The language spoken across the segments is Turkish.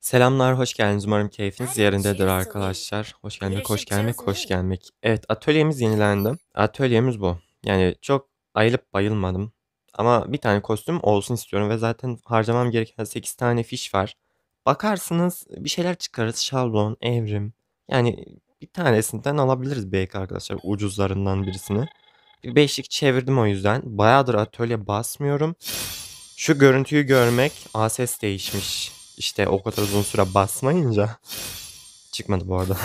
Selamlar, hoş geldiniz. Umarım keyfiniz yerindedir şey arkadaşlar. Hoş gelmek, hoş gelmek, hoş gelmek. Evet, atölyemiz yenilendi. Atölyemiz bu. Yani çok ayılıp bayılmadım. Ama bir tane kostüm olsun istiyorum ve zaten harcamam gereken 8 tane fiş var. Bakarsınız bir şeyler çıkarız. Şablon, evrim. Yani bir tanesinden alabiliriz belki arkadaşlar ucuzlarından birisini. 5'lik çevirdim o yüzden. Bayağıdır atölye basmıyorum. Şu görüntüyü görmek a ses değişmiş. İşte o kadar uzun süre basmayınca. Çıkmadı bu arada.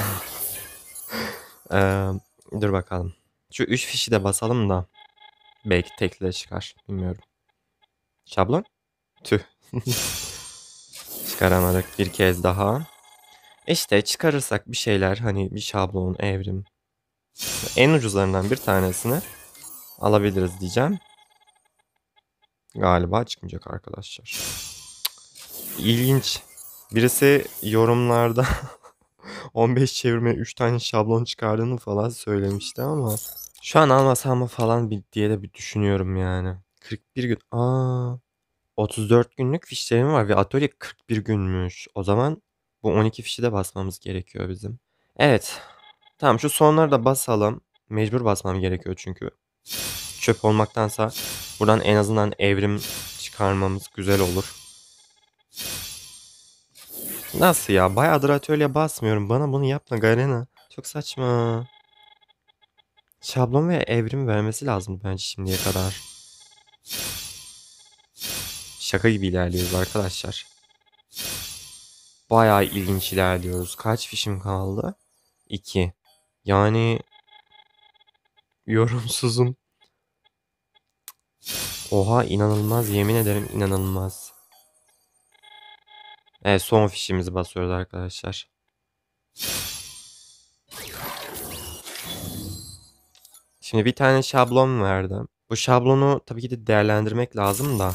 ee, dur bakalım. Şu 3 fişi de basalım da. Belki tekli çıkar. Bilmiyorum. Şablon? Tüh. Çıkaramadık bir kez daha. İşte çıkarırsak bir şeyler hani bir şablon, evrim. En ucuzlarından bir tanesini alabiliriz diyeceğim. Galiba çıkmayacak arkadaşlar. İlginç. Birisi yorumlarda 15 çevirmeye 3 tane şablon çıkardığını falan söylemişti ama şu an almasam mı falan diye de bir düşünüyorum yani. 41 gün. Aa. 34 günlük fişlerim var ve atölye 41 günmüş. O zaman bu 12 fişi de basmamız gerekiyor bizim. Evet. Tamam şu sonları da basalım. Mecbur basmam gerekiyor çünkü çöp olmaktansa buradan en azından evrim çıkarmamız güzel olur. Nasıl ya? Bayağıdır atölye basmıyorum. Bana bunu yapma Garena. Çok saçma. Şablon ve evrim vermesi lazım bence şimdiye kadar. Şaka gibi ilerliyoruz arkadaşlar. Bayağı ilginç ilerliyoruz. Kaç fişim kaldı? 2. Yani yorumsuzum. Oha inanılmaz yemin ederim inanılmaz. Evet son fişimizi basıyoruz arkadaşlar. Şimdi bir tane şablon verdim. Bu şablonu tabii ki de değerlendirmek lazım da.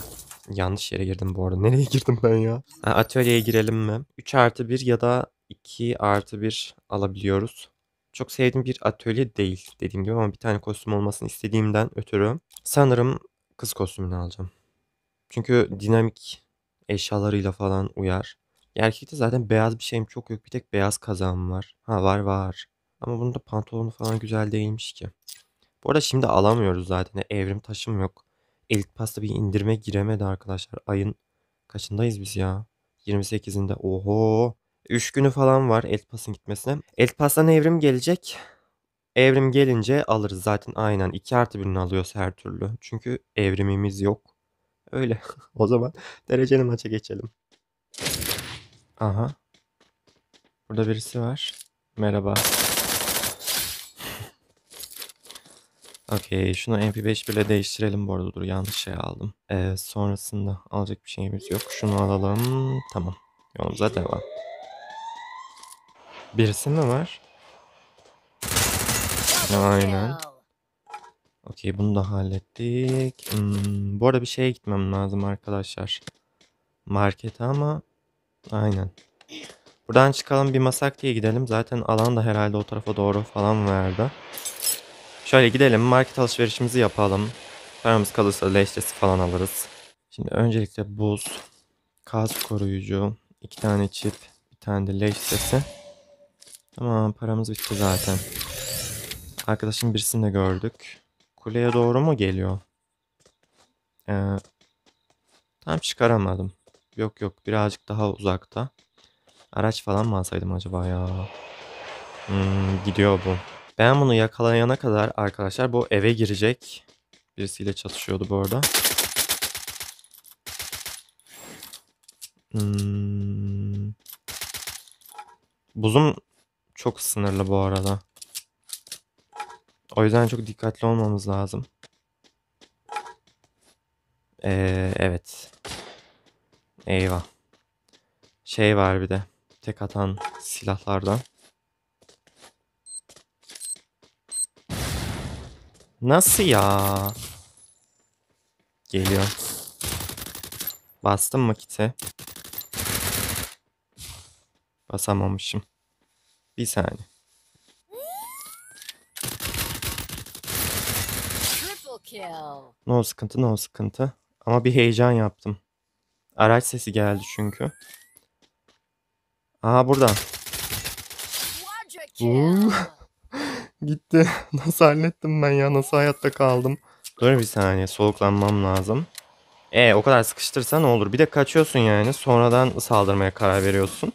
Yanlış yere girdim bu arada. Nereye girdim ben ya? Ha, atölyeye girelim mi? 3 artı 1 ya da 2 artı 1 alabiliyoruz. Çok sevdiğim bir atölye değil dediğim gibi ama bir tane kostüm olmasını istediğimden ötürü. Sanırım kız kostümünü alacağım. Çünkü dinamik eşyalarıyla falan uyar. erkekte zaten beyaz bir şeyim çok yok. Bir tek beyaz kazağım var. Ha var var. Ama bunun da pantolonu falan güzel değilmiş ki. Bu arada şimdi alamıyoruz zaten. Evrim taşım yok. Elit pasta bir indirme giremedi arkadaşlar. Ayın kaçındayız biz ya? 28'inde. Oho. 3 günü falan var Elpas'ın gitmesine. Elpas'tan evrim gelecek. Evrim gelince alırız zaten aynen 2 artı 1'ini alıyoruz her türlü. Çünkü evrimimiz yok. Öyle. o zaman dereceli maça geçelim. Aha. Burada birisi var. Merhaba. Okey. Şunu MP5 bile değiştirelim bu arada. Dur yanlış şey aldım. Ee, sonrasında alacak bir şeyimiz yok. Şunu alalım. Tamam. Yolumuza devam. Birisi mi var? Aynen. Okey bunu da hallettik. Hmm, bu arada bir şeye gitmem lazım arkadaşlar. Markete ama aynen. Buradan çıkalım bir masak diye gidelim. Zaten alan da herhalde o tarafa doğru falan verdi. Şöyle gidelim market alışverişimizi yapalım. Paramız kalırsa leşçesi falan alırız. Şimdi öncelikle buz, kas koruyucu, iki tane çip, bir tane de leşçesi. Tamam paramız bitti zaten. Arkadaşın birisini de gördük. Kuleye doğru mu geliyor? Ee, tam çıkaramadım. Yok yok birazcık daha uzakta. Araç falan mı alsaydım acaba ya? Hmm, gidiyor bu. Ben bunu yakalayana kadar arkadaşlar bu eve girecek. Birisiyle çatışıyordu bu arada. Hmm. Buzum çok sınırlı bu arada. O yüzden çok dikkatli olmamız lazım. Ee, evet. Eyvah. Şey var bir de. Tek atan silahlardan. Nasıl ya? Geliyor. Bastım makite. Basamamışım. Bir saniye. No sıkıntı no sıkıntı. Ama bir heyecan yaptım. Araç sesi geldi çünkü. Aa burada. Gitti. Nasıl hallettim ben ya? Nasıl hayatta kaldım? Dur bir saniye. Soğuklanmam lazım. E o kadar sıkıştırsa ne olur? Bir de kaçıyorsun yani. Sonradan saldırmaya karar veriyorsun.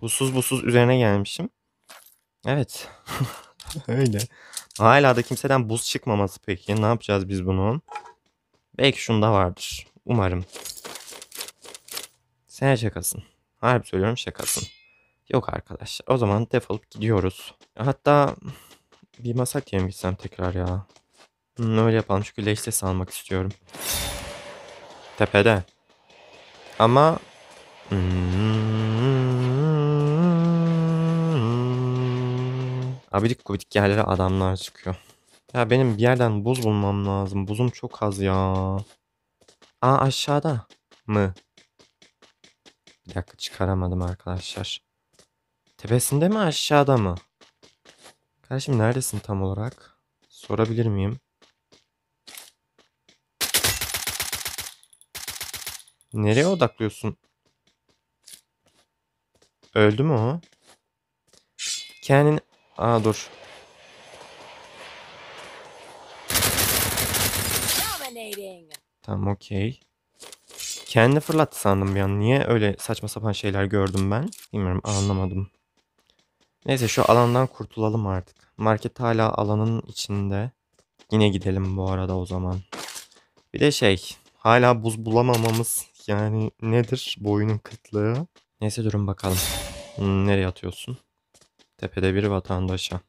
Busuz busuz üzerine gelmişim. Evet. Öyle. Hala da kimseden buz çıkmaması peki. Ne yapacağız biz bunu? Belki şunda vardır. Umarım. Sen şakasın. Harbi söylüyorum şakasın. Yok arkadaşlar. O zaman defolup gidiyoruz. Hatta bir Masakya'ya mı gitsem tekrar ya? Hmm, öyle yapalım çünkü leş salmak almak istiyorum. Tepede. Ama... Hmm, Abidik gubidik yerlere adamlar çıkıyor. Ya benim bir yerden buz bulmam lazım. Buzum çok az ya. Aa aşağıda mı? Bir dakika çıkaramadım arkadaşlar. Tepesinde mi aşağıda mı? Kardeşim neredesin tam olarak? Sorabilir miyim? Nereye odaklıyorsun? Öldü mü o? Kendini Aha dur. Tamam okey. Kendi fırlattı sandım bir an. Niye öyle saçma sapan şeyler gördüm ben? Bilmiyorum anlamadım. Neyse şu alandan kurtulalım artık. Market hala alanın içinde. Yine gidelim bu arada o zaman. Bir de şey hala buz bulamamamız yani nedir bu oyunun kıtlığı? Neyse durun bakalım. Hmm, nereye atıyorsun? Tepede bir vatandaşa.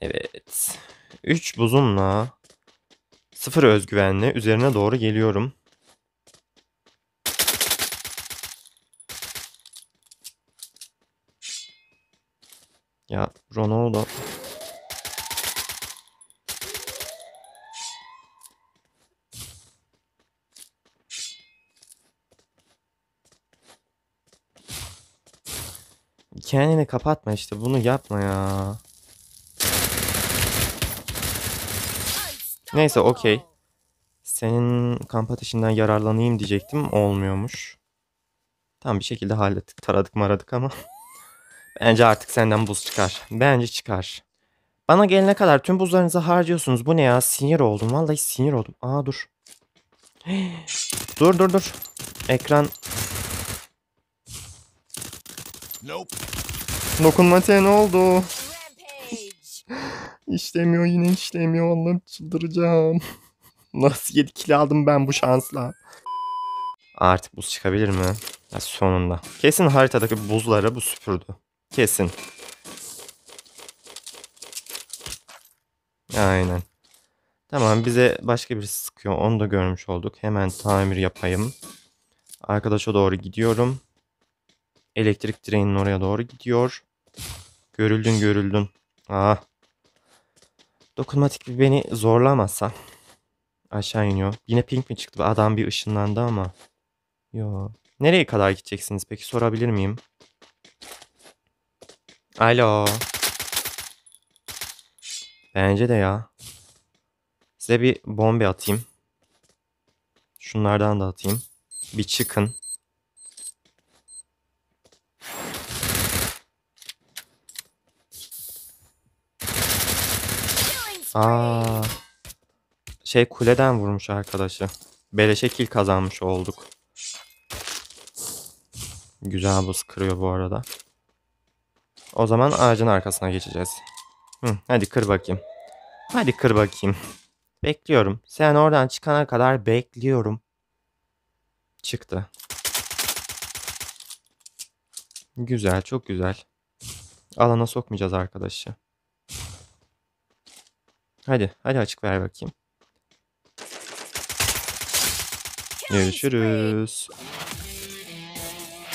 Evet. 3 buzumla sıfır özgüvenle üzerine doğru geliyorum. Ya Ronaldo kendini kapatma işte bunu yapma ya. Neyse okey. Senin kamp ateşinden yararlanayım diyecektim. Olmuyormuş. Tam bir şekilde hallettik. Taradık maradık ama. Bence artık senden buz çıkar. Bence çıkar. Bana gelene kadar tüm buzlarınızı harcıyorsunuz. Bu ne ya? Sinir oldum. Vallahi sinir oldum. Aa dur. dur dur dur. Ekran Nope. Dokunmatiğe ne oldu? İşlemiyor yine işlemiyor. Allah'ım çıldıracağım. Nasıl 7 kill aldım ben bu şansla? Artık buz çıkabilir mi? Ya sonunda. Kesin haritadaki buzlara bu süpürdü. Kesin. Aynen. Tamam bize başka birisi sıkıyor. Onu da görmüş olduk. Hemen tamir yapayım. Arkadaşa doğru gidiyorum. Elektrik direğinin oraya doğru gidiyor. Görüldün görüldün. Ah. Dokunmatik bir beni zorlamasa. Aşağı iniyor. Yine pink mi çıktı? Adam bir ışınlandı ama. Yo. Nereye kadar gideceksiniz peki sorabilir miyim? Alo. Bence de ya. Size bir bombe atayım. Şunlardan da atayım. Bir çıkın. Aa, şey kuleden vurmuş arkadaşı. Beleşe şekil kazanmış olduk. Güzel buz kırıyor bu arada. O zaman ağacın arkasına geçeceğiz. Hı, hadi kır bakayım. Hadi kır bakayım. Bekliyorum. Sen oradan çıkana kadar bekliyorum. Çıktı. Güzel, çok güzel. Alana sokmayacağız arkadaşı. Hadi, hadi açık ver bakayım. Görüşürüz.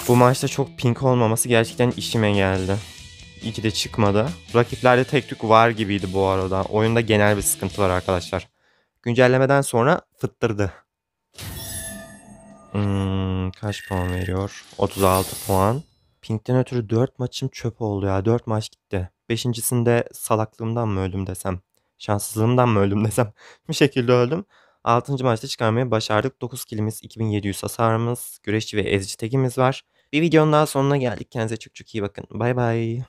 Bu maçta çok pink olmaması gerçekten işime geldi. İyi de çıkmadı. Rakiplerde tek tük var gibiydi bu arada. Oyunda genel bir sıkıntı var arkadaşlar. Güncellemeden sonra fıttırdı. Hmm, kaç puan veriyor? 36 puan. Pink'ten ötürü 4 maçım çöp oldu ya. 4 maç gitti. Beşincisinde salaklığımdan mı öldüm desem şanssızlığımdan mı öldüm desem bir şekilde öldüm. 6. maçta çıkarmayı başardık. 9 kilimiz, 2700 hasarımız, güreşçi ve ezici tekimiz var. Bir videonun daha sonuna geldik. Kendinize çok çok iyi bakın. Bay bay.